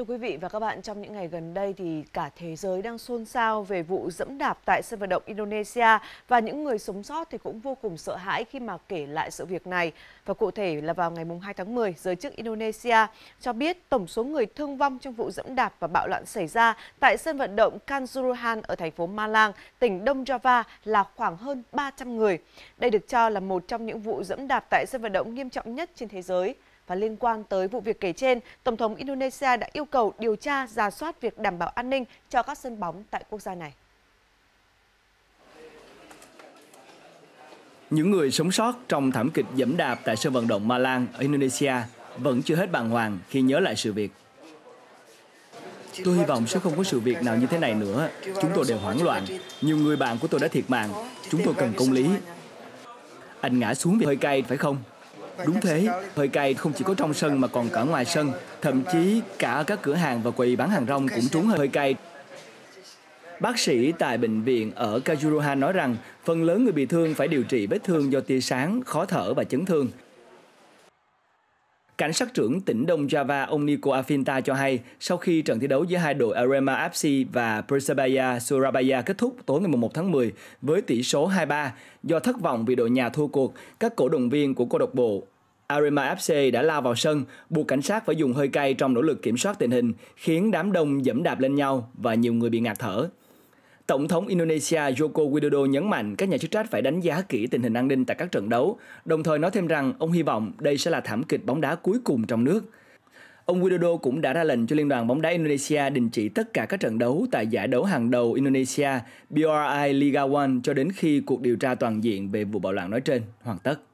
Thưa quý vị và các bạn, trong những ngày gần đây thì cả thế giới đang xôn xao về vụ dẫm đạp tại sân vận động Indonesia và những người sống sót thì cũng vô cùng sợ hãi khi mà kể lại sự việc này. Và cụ thể là vào ngày 2 tháng 10, giới chức Indonesia cho biết tổng số người thương vong trong vụ dẫm đạp và bạo loạn xảy ra tại sân vận động Kanjuruhan ở thành phố Malang, tỉnh Đông Java là khoảng hơn 300 người. Đây được cho là một trong những vụ dẫm đạp tại sân vận động nghiêm trọng nhất trên thế giới. Và liên quan tới vụ việc kể trên, Tổng thống Indonesia đã yêu cầu điều tra, ra soát việc đảm bảo an ninh cho các sân bóng tại quốc gia này. Những người sống sót trong thảm kịch dẫm đạp tại sân vận động Malang ở Indonesia vẫn chưa hết bàng hoàng khi nhớ lại sự việc. Tôi hy vọng sẽ không có sự việc nào như thế này nữa. Chúng tôi đều hoảng loạn. Nhiều người bạn của tôi đã thiệt mạng. Chúng tôi cần công lý. Anh ngã xuống vì hơi cay, phải không? Đúng thế, hơi cay không chỉ có trong sân mà còn cả ngoài sân. Thậm chí cả các cửa hàng và quầy bán hàng rong cũng trúng hơi cay. Bác sĩ tại bệnh viện ở Kajuruha nói rằng phần lớn người bị thương phải điều trị vết thương do tia sáng, khó thở và chấn thương. Cảnh sát trưởng tỉnh Đông Java ông Nico Afinta cho hay, sau khi trận thi đấu giữa hai đội Arema FC và Persebaya Surabaya kết thúc tối ngày 1 tháng 10 với tỷ số 2-3, do thất vọng vì đội nhà thua cuộc, các cổ động viên của câu lạc bộ Arema FC đã lao vào sân, buộc cảnh sát phải dùng hơi cay trong nỗ lực kiểm soát tình hình, khiến đám đông dẫm đạp lên nhau và nhiều người bị ngạt thở. Tổng thống Indonesia Joko Widodo nhấn mạnh các nhà chức trách phải đánh giá kỹ tình hình an ninh tại các trận đấu, đồng thời nói thêm rằng ông hy vọng đây sẽ là thảm kịch bóng đá cuối cùng trong nước. Ông Widodo cũng đã ra lệnh cho Liên đoàn bóng đá Indonesia đình chỉ tất cả các trận đấu tại giải đấu hàng đầu Indonesia BRI Liga One cho đến khi cuộc điều tra toàn diện về vụ bạo loạn nói trên hoàn tất.